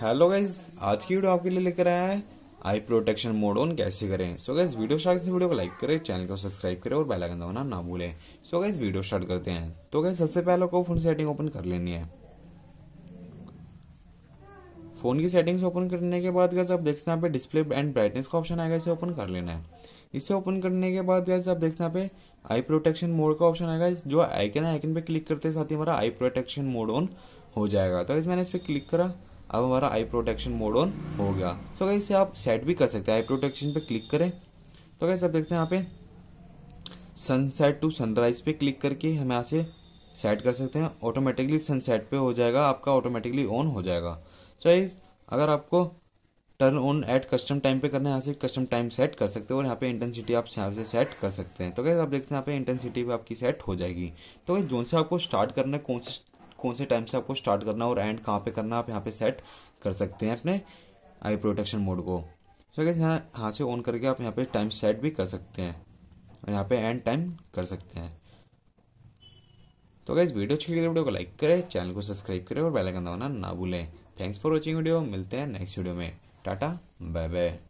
hello guys आज की video आपके लिए लेकर आया है आई प्रोटेक्शन मोड ऑन कैसे करें सो गाइज वीडियो स्टार्ट से वीडियो को लाइक करें चैनल को सब्सक्राइब करें और बेल आइकन दबाना ना भूलें सो गाइज वीडियो स्टार्ट करते हैं तो गाइज सबसे पहले आपको फोन सेटिंग ओपन कर लेनी है फोन की सेटिंग्स ओपन करने के बाद गैस आप देखते हैं यहाँ पे डिस्प्ले एंड ब्राइटनेस का ऑप्शन आएगा इसे ओपन कर लेना है इसे ओपन करने के बाद गैस आप देखते हैं पे आई प्रोटेक्शन मोड का ऑप्शन आएगा जो आइकन है आइकन पे क्लिक करते साथ ही हमारा आई प्रोटेक्शन मोड ऑन हो जाएगा तो इस मैंने इस पर क्लिक करा अब हमारा आई प्रोटेक्शन मोड ऑन हो गया सो so इसे आप सेट भी कर सकते हैं आई प्रोटेक्शन पे क्लिक करें तो कैसे आप देखते हैं यहाँ पे सनसेट टू सनराइज पे क्लिक करके हम यहाँ से सेट कर सकते हैं ऑटोमेटिकली सनसेट पे हो जाएगा आपका ऑटोमेटिकली ऑन हो जाएगा सो so अगर आपको turn on at custom time पे करना है यहाँ से कस्टम टाइम सेट कर सकते हैं और यहाँ पे इंटेंसिटी आप यहाँ से सेट कर सकते हैं तो कैसे आप देखते हैं यहाँ पे इंटेंसिटी भी आपकी सेट हो जाएगी तो जो से आपको स्टार्ट करना है कौन से कौन से टाइम से आपको स्टार्ट करना और एंड कहाँ पे करना आप यहाँ पे सेट कर सकते हैं अपने आई प्रोटेक्शन मोड को सो so, यहाँ हाथ से ऑन करके आप यहाँ पे टाइम सेट भी कर सकते हैं और यहाँ पे एंड टाइम कर सकते हैं तो गैस वीडियो अच्छी लगी तो वीडियो को लाइक करें चैनल को सब्सक्राइब करें और बेल आइकन दबाना ना भूलें थैंक्स फॉर वॉचिंग वीडियो मिलते हैं नेक्स्ट वीडियो में टाटा बाय बाय